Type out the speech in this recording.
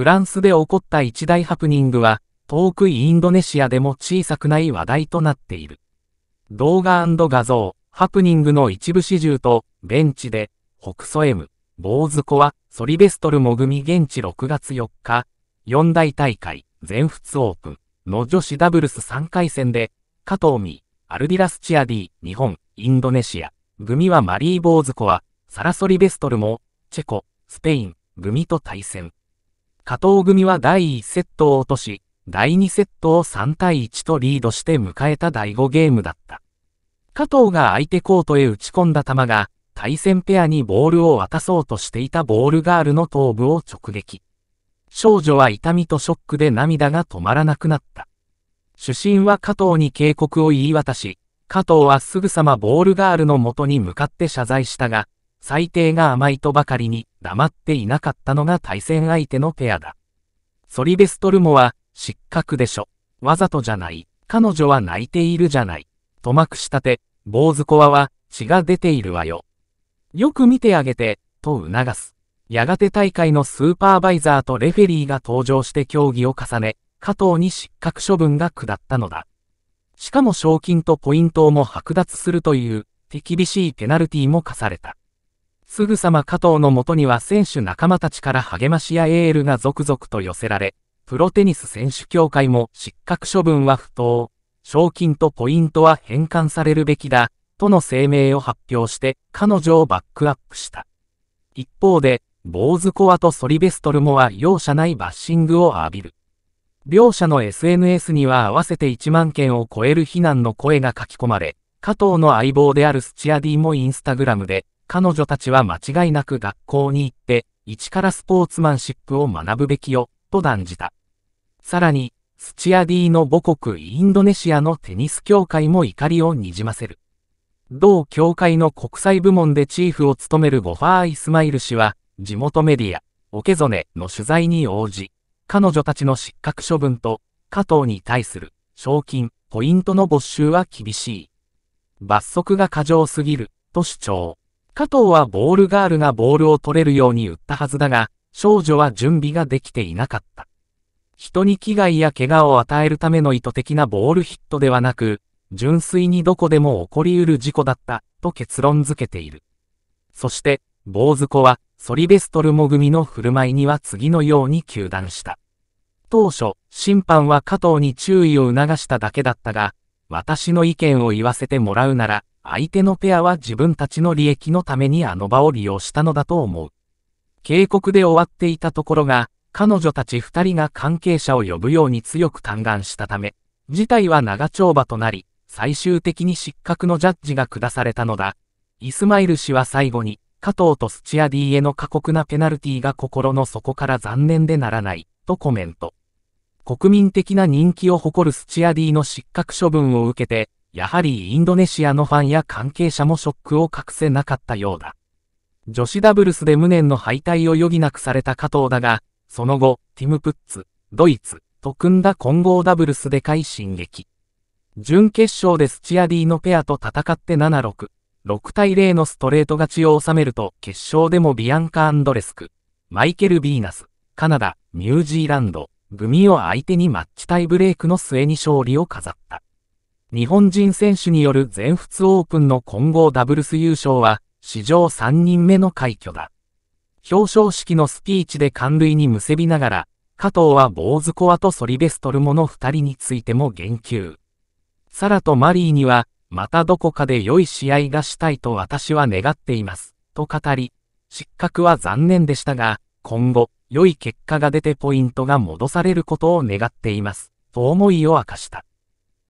フランスで起こった一大ハプニングは、遠くインドネシアでも小さくない話題となっている。動画画像、ハプニングの一部始終と、ベンチで、北ソエム、坊主子は、ソリベストルも組現地6月4日、四大大会、全仏オープンの女子ダブルス3回戦で、加藤美、アルディラスチアディ、日本、インドネシア、組はマリー・ボーズコは、サラソリベストルも、チェコ、スペイン、組と対戦。加藤組は第1セットを落とし、第2セットを3対1とリードして迎えた第5ゲームだった。加藤が相手コートへ打ち込んだ球が、対戦ペアにボールを渡そうとしていたボールガールの頭部を直撃。少女は痛みとショックで涙が止まらなくなった。主審は加藤に警告を言い渡し、加藤はすぐさまボールガールの元に向かって謝罪したが、最低が甘いとばかりに黙っていなかったのが対戦相手のペアだ。ソリベストルモは、失格でしょ。わざとじゃない。彼女は泣いているじゃない。とまくしたて、坊主コアは血が出ているわよ。よく見てあげて、と促す。やがて大会のスーパーバイザーとレフェリーが登場して競技を重ね、加藤に失格処分が下ったのだ。しかも賞金とポイントをも剥奪するという、手厳しいペナルティも課された。すぐさま加藤のもとには選手仲間たちから励ましやエールが続々と寄せられ、プロテニス選手協会も失格処分は不当、賞金とポイントは返還されるべきだ、との声明を発表して彼女をバックアップした。一方で、ボーズコアとソリベストルモは容赦ないバッシングを浴びる。両者の SNS には合わせて1万件を超える非難の声が書き込まれ、加藤の相棒であるスチアディもインスタグラムで、彼女たちは間違いなく学校に行って、一からスポーツマンシップを学ぶべきよ、と断じた。さらに、スチアディの母国インドネシアのテニス協会も怒りをにじませる。同協会の国際部門でチーフを務めるゴファー・イスマイル氏は、地元メディア、オケゾネの取材に応じ、彼女たちの失格処分と、加藤に対する賞金、ポイントの没収は厳しい。罰則が過剰すぎる、と主張。加藤はボールガールがボールを取れるように打ったはずだが、少女は準備ができていなかった。人に危害や怪我を与えるための意図的なボールヒットではなく、純粋にどこでも起こりうる事故だった、と結論付けている。そして、坊主子は、ソリベストルモ組の振る舞いには次のように糾弾した。当初、審判は加藤に注意を促しただけだったが、私の意見を言わせてもらうなら、相手のペアは自分たちの利益のためにあの場を利用したのだと思う。警告で終わっていたところが、彼女たち二人が関係者を呼ぶように強く嘆願したため、事態は長丁場となり、最終的に失格のジャッジが下されたのだ。イスマイル氏は最後に、加藤とスチアディへの過酷なペナルティが心の底から残念でならない、とコメント。国民的な人気を誇るスチアディの失格処分を受けて、やはりインドネシアのファンや関係者もショックを隠せなかったようだ。女子ダブルスで無念の敗退を余儀なくされた加藤だが、その後、ティム・プッツ、ドイツ、と組んだ混合ダブルスで快進撃。準決勝でスチアディのペアと戦って7-6、6対0のストレート勝ちを収めると、決勝でもビアンカ・アンドレスク、マイケル・ビーナス、カナダ、ニュージーランド、組を相手にマッチタイブレイクの末に勝利を飾った。日本人選手による全仏オープンの混合ダブルス優勝は、史上3人目の快挙だ。表彰式のスピーチで冠類に結びながら、加藤はボーズコアとソリベストルモの2人についても言及。サラとマリーには、またどこかで良い試合がしたいと私は願っています、と語り、失格は残念でしたが、今後、良い結果が出てポイントが戻されることを願っています、と思いを明かした。